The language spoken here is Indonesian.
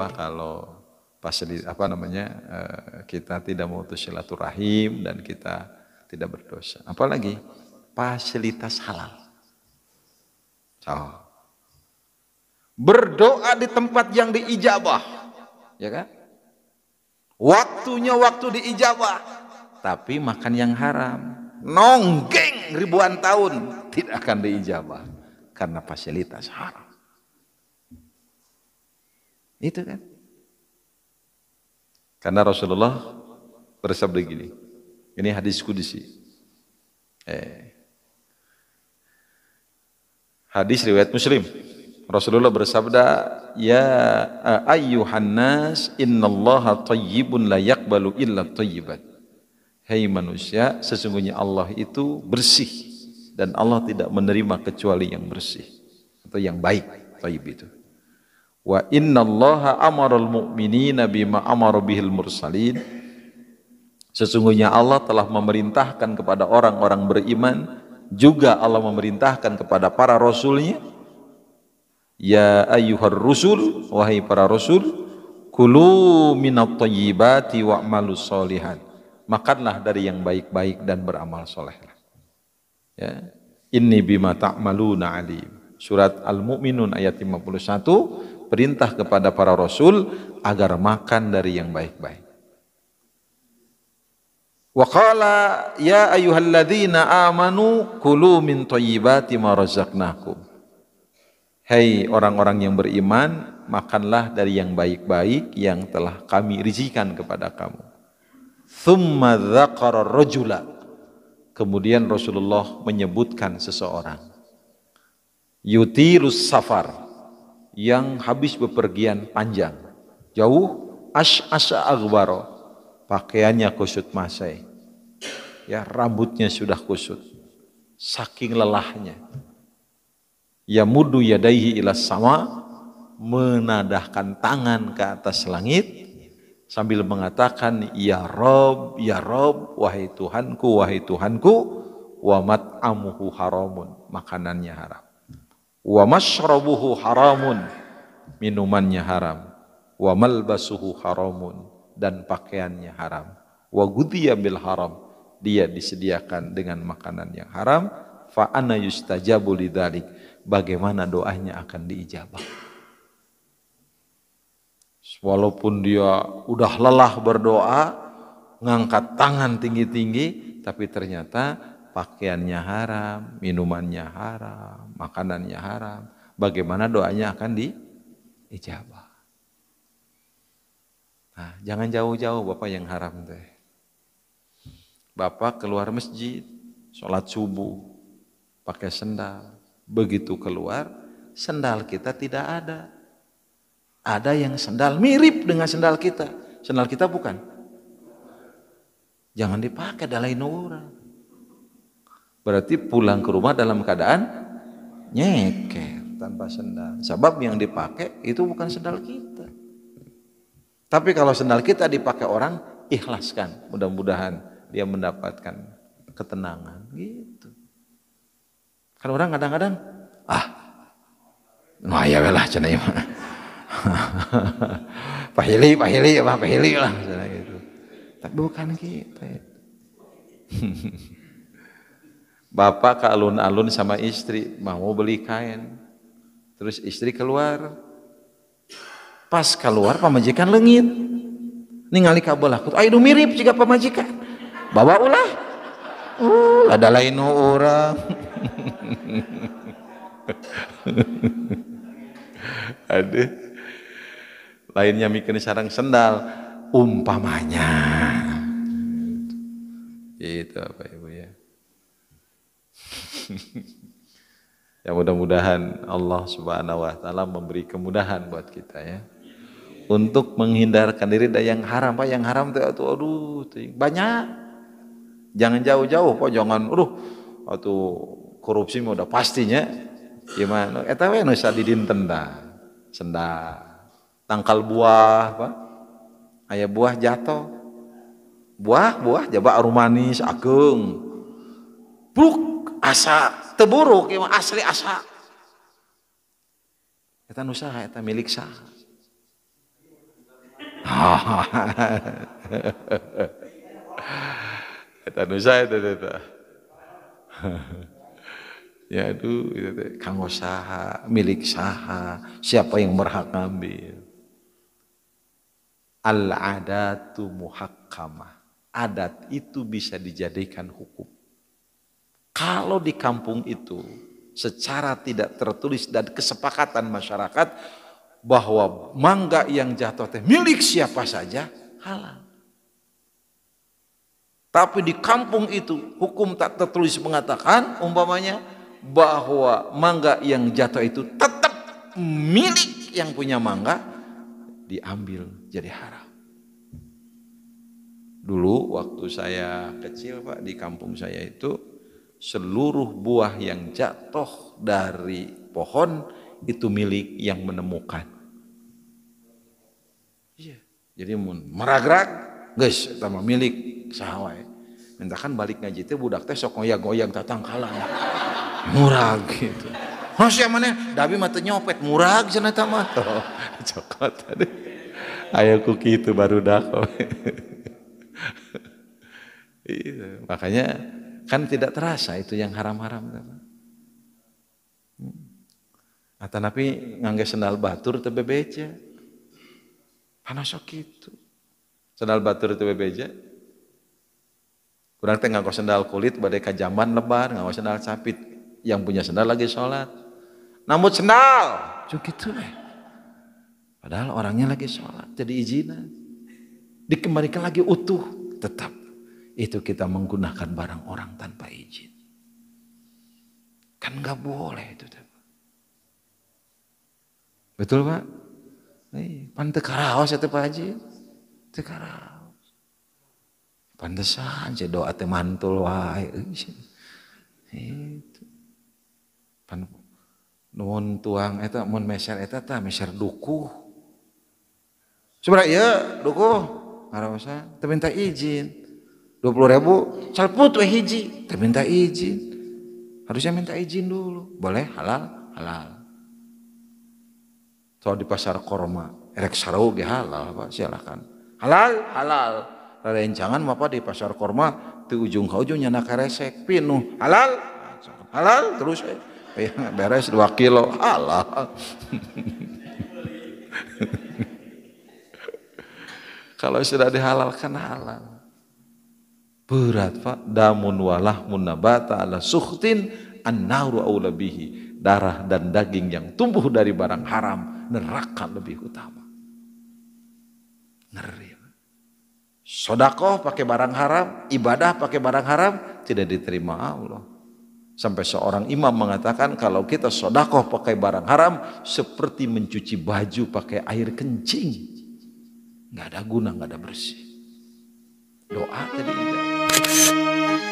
apa kalau fasilitas apa namanya eh, kita tidak memutus silaturahim dan kita tidak berdosa. Apalagi fasilitas halal. Oh. Berdoa di tempat yang diijabah. Ya kan? Waktunya waktu diijabah. Tapi makan yang haram. Nonggeng ribuan tahun tidak akan diijabah. Karena fasilitas haram. Itu kan. Karena Rasulullah bersabda gini. Ini hadis kudisi. Eh. Hadis riwayat Muslim. Rasulullah bersabda, "Ya ayyuhan nas, innallaha tayyibun la yaqbalu illa tayyibat." Hai manusia, sesungguhnya Allah itu bersih dan Allah tidak menerima kecuali yang bersih atau yang baik, thayyib itu. Wa inna allaha amaral mu'minina bima amara bihil mursalin. Sesungguhnya Allah telah memerintahkan kepada orang-orang beriman, juga Allah memerintahkan kepada para rasulnya, Ya ayyuhar rusul, wahai para rasul, kulu minat tayyibati wa'malu solihan. Makanlah dari yang baik-baik dan beramal soleh. Ya. Inni bima ta'maluna alim. Surat Al-Mu'minun ayat 51 perintah kepada para rasul agar makan dari yang baik-baik. Wa qala ya ayyuhalladzina amanu kulu min thayyibati ma razaqnakum. Hai hey, orang-orang yang beriman, makanlah dari yang baik-baik yang telah kami rizikan kepada kamu. Thumma dzakara rajula. Kemudian Rasulullah menyebutkan seseorang. Yutilus safar yang habis bepergian panjang. Jauh as-asa agbaro. Pakaiannya kusut masai. Ya, rambutnya sudah kusut. Saking lelahnya. Ya mudu ya daihi ilas sama menadahkan tangan ke atas langit sambil mengatakan ya rob ya rob wahai Tuhanku wahai Tuhanku wa mat'amuhu haramun makanannya haram wa mashrabuhu haramun minumannya haram wa malbasuhu haramun dan pakaiannya haram wa gudhiya bil haram dia disediakan dengan makanan yang haram fa ana yustajabu lidzalik bagaimana doanya akan diijabah walaupun dia udah lelah berdoa ngangkat tangan tinggi-tinggi tapi ternyata pakaiannya haram, minumannya haram, makanannya haram, bagaimana doanya akan diijabah. Nah, jangan jauh-jauh Bapak yang haram teh. Bapak keluar masjid, sholat subuh, pakai sendal. Begitu keluar, sendal kita tidak ada. Ada yang sendal mirip dengan sendal kita. Sendal kita bukan. Jangan dipakai, dalam orang. Berarti pulang ke rumah dalam keadaan nyeker tanpa sendal. Sebab yang dipakai itu bukan sendal kita. Tapi kalau sendal kita dipakai orang, ikhlaskan. Mudah-mudahan dia mendapatkan ketenangan gitu. Kalau orang kadang-kadang, ah, nah ya lah cina mah. pahili, pahili, apa pahili lah cina itu, Tapi bukan kita. Gitu. Bapak ke alun-alun sama istri, mau beli kain. Terus istri keluar. Pas keluar pemajikan lengit. Ningali kabel aku, ayo mirip juga pemajikan. Bawa ulah. Uh, ada lain orang. ada lainnya mikir sarang sendal umpamanya itu apa ya ya mudah-mudahan Allah Subhanahu wa taala memberi kemudahan buat kita ya. Untuk menghindarkan diri dari yang haram, Pak, yang haram tuh aduh, banyak. Jangan jauh-jauh, Pak, jangan aduh waktu korupsi mah udah pastinya. Gimana? Eta eh, we nu sadidin tenda. Senda tangkal buah, Pak. Aya buah jatuh. Buah, buah jaba arumanis agung. Pluk asa teburuk ya, asli asa kita usaha kita milik sah kita usaha itu itu ya aduh itu kang usaha milik sah siapa yang berhak ngambil al adatu muhakkamah adat itu bisa dijadikan hukum kalau di kampung itu secara tidak tertulis dan kesepakatan masyarakat bahwa mangga yang jatuh teh milik siapa saja halal. Tapi di kampung itu hukum tak tertulis mengatakan umpamanya bahwa mangga yang jatuh itu tetap milik yang punya mangga diambil jadi haram. Dulu waktu saya kecil Pak di kampung saya itu seluruh buah yang jatuh dari pohon itu milik yang menemukan. Iya. Jadi mun meragrak guys, sama milik sawah. wae. Mintakan balik ngaji teh budak teh sok goyang-goyang tatang kalah. Murah gitu. Mas yang mana? Dabi mata nyopet murah cenah eta mah. Cokot tadi. Ayo kuki itu baru dak. Iya, makanya Kan tidak terasa itu yang haram-haram. tapi hmm. ngangge sendal batur tebe bebeja. Panas itu. Sendal batur tebe bebeja. Kurang tengah kau sendal kulit badai kajaman lebar, ngawas sendal capit. Yang punya sendal lagi sholat. Namun sendal. Cuk itu eh. Padahal orangnya lagi sholat, jadi izinan. Dikembalikan lagi utuh, tetap itu kita menggunakan barang orang tanpa izin. Kan nggak boleh itu. Betul Pak? Nih, pan tekaraos itu ya, Pak Haji. Tekaraos. Pantesan saya doa temantul. mantul Itu. Pan nuwun tuang eta mun meser eta ta meser dukuh. Sebenarnya ya dukuh ngarosa teu minta izin dua puluh ribu calput we hiji Minta izin harusnya minta izin dulu boleh halal halal kalau di pasar korma erek sarau ge halal pak silakan halal halal rencangan Bapak di pasar korma di ujung ke ujung nyana karesek pinuh halal halal terus ya. beres dua kilo halal kalau sudah dihalalkan halal Berat Pak, damun walah munabata ala suhtin annaru aula bihi. Darah dan daging yang tumbuh dari barang haram, neraka lebih utama. Ngeri. Sodakoh pakai barang haram, ibadah pakai barang haram, tidak diterima Allah. Sampai seorang imam mengatakan kalau kita sodakoh pakai barang haram, seperti mencuci baju pakai air kencing. Nggak ada guna, nggak ada bersih. doa tadi juga.